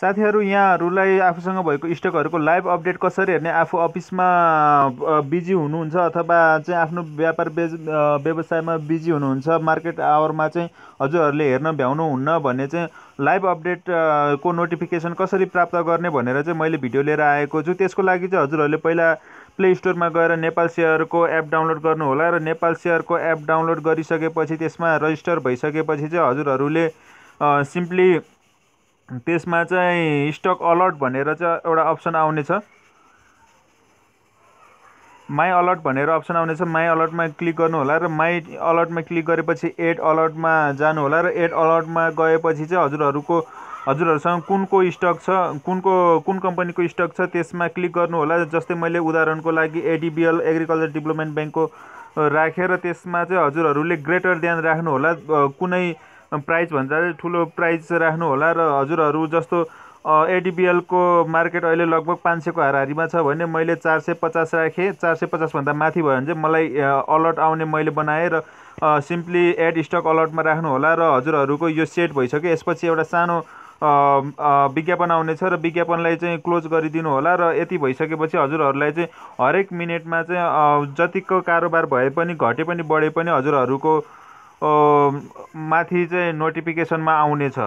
साथीहरू यहाँहरूलाई आफूसँग भएको स्टकहरूको लाइभ अपडेट कसरी हेर्ने आफू अफिसमा बिजी हुनुहुन्छ अथवा चाहिँ आफ्नो व्यापार बेज व्यवसायमा बिजी हुनुहुन्छ मार्केट आवरमा चाहिँ हजुरहरूले हेर्न भ्याउनुहुन्न भने चाहिँ लाइभ अपडेट को नोटिफिकेसन कसरी प्राप्त गर्ने भनेर चाहिँ मैले भिडियो लिएर आएको छु त्यसको लागि चाहिँ हजुरहरूले पहिला प्ले स्टोरमा गएर नेपाल सेयरको एप डाउनलोड गर्नुहोला र नेपाल सेयरको एप डाउनलोड गरिसकेपछि त्यसमा रजिस्टर भइसकेपछि चाहिँ हजुरहरूले सिम्पली त्यसमा चाहिँ स्टक अलर्ट भनेर चाहिँ एउटा अप्सन आउनेछ माई अलर्ट भनेर अप्सन आउनेछ माई अलर्टमा क्लिक गर्नु होला र माई अलर्टमा क्लिक गरेपछि एड अलर्टमा जानु होला र एड अलर्टमा गएपछि चाहिँ हजुरहरूको हजुरहरूसँग कुन को स्टक छ कुन को कुन कम्पनीको स्टक छ त्यसमा क्लिक गर्नु होला जस्तै मैले उदाहरणको लागि एडिबिएल एग्रिकल्चर डेभलपमेन्ट ब्याङ्कको राखेर त्यसमा चाहिँ हजुरहरूले ग्रेटर ध्यान राख्नुहोला कुनै प्राइजभन्दा चाहिँ ठुलो प्राइज राख्नु होला र हजुरहरू जस्तो एडिबिएलको मार्केट अहिले लगभग पाँच सयको हाराहारीमा छ भने मैले चार सय पचास राखेँ चार सय पचासभन्दा माथि भयो भने चाहिँ मलाई अलर्ट आउने मैले बनाएँ र सिम्पली एड स्टक अलर्टमा राख्नुहोला र हजुरहरूको यो सेट भइसक्यो यसपछि एउटा सानो विज्ञापन आउनेछ र विज्ञापनलाई चाहिँ क्लोज गरिदिनु होला र यति भइसकेपछि हजुरहरूलाई चाहिँ हरेक मिनटमा चाहिँ जतिको कारोबार भए पनि घटे पनि बढे पनि हजुरहरूको माथि चाहिँ नोटिफिकेसनमा आउनेछ